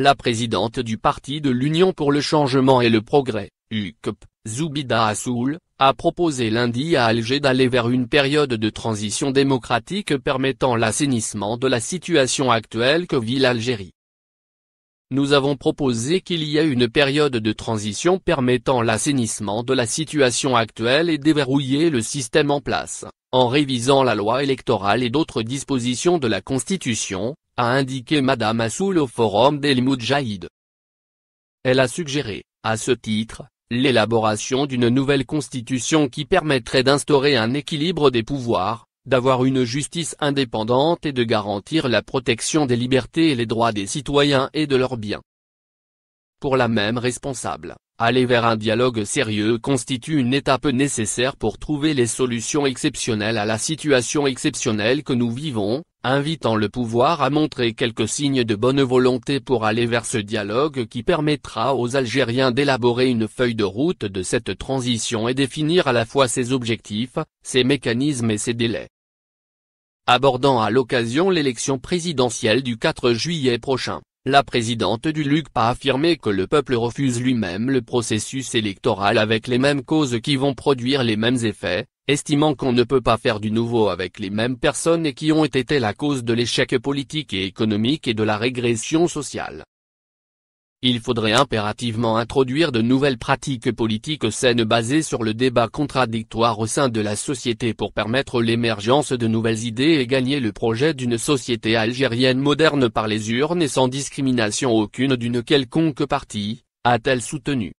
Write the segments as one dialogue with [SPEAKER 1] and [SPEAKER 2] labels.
[SPEAKER 1] La présidente du Parti de l'Union pour le Changement et le Progrès, UCP, Zoubida Assoul, a proposé lundi à Alger d'aller vers une période de transition démocratique permettant l'assainissement de la situation actuelle que vit l'Algérie. Nous avons proposé qu'il y ait une période de transition permettant l'assainissement de la situation actuelle et déverrouiller le système en place en révisant la loi électorale et d'autres dispositions de la Constitution, a indiqué Madame Assoul au forum d'El Moudjahid. Elle a suggéré, à ce titre, l'élaboration d'une nouvelle constitution qui permettrait d'instaurer un équilibre des pouvoirs, d'avoir une justice indépendante et de garantir la protection des libertés et les droits des citoyens et de leurs biens. Pour la même responsable, Aller vers un dialogue sérieux constitue une étape nécessaire pour trouver les solutions exceptionnelles à la situation exceptionnelle que nous vivons, invitant le pouvoir à montrer quelques signes de bonne volonté pour aller vers ce dialogue qui permettra aux Algériens d'élaborer une feuille de route de cette transition et définir à la fois ses objectifs, ses mécanismes et ses délais. Abordant à l'occasion l'élection présidentielle du 4 juillet prochain la présidente du LUC a affirmé que le peuple refuse lui-même le processus électoral avec les mêmes causes qui vont produire les mêmes effets, estimant qu'on ne peut pas faire du nouveau avec les mêmes personnes et qui ont été la cause de l'échec politique et économique et de la régression sociale. Il faudrait impérativement introduire de nouvelles pratiques politiques saines basées sur le débat contradictoire au sein de la société pour permettre l'émergence de nouvelles idées et gagner le projet d'une société algérienne moderne par les urnes et sans discrimination aucune d'une quelconque partie, a-t-elle soutenu.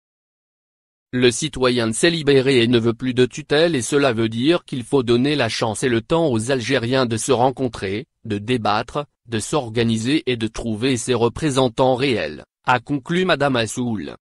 [SPEAKER 1] Le citoyen s'est libéré et ne veut plus de tutelle et cela veut dire qu'il faut donner la chance et le temps aux Algériens de se rencontrer, de débattre, de s'organiser et de trouver ses représentants réels a conclu madame Assoul.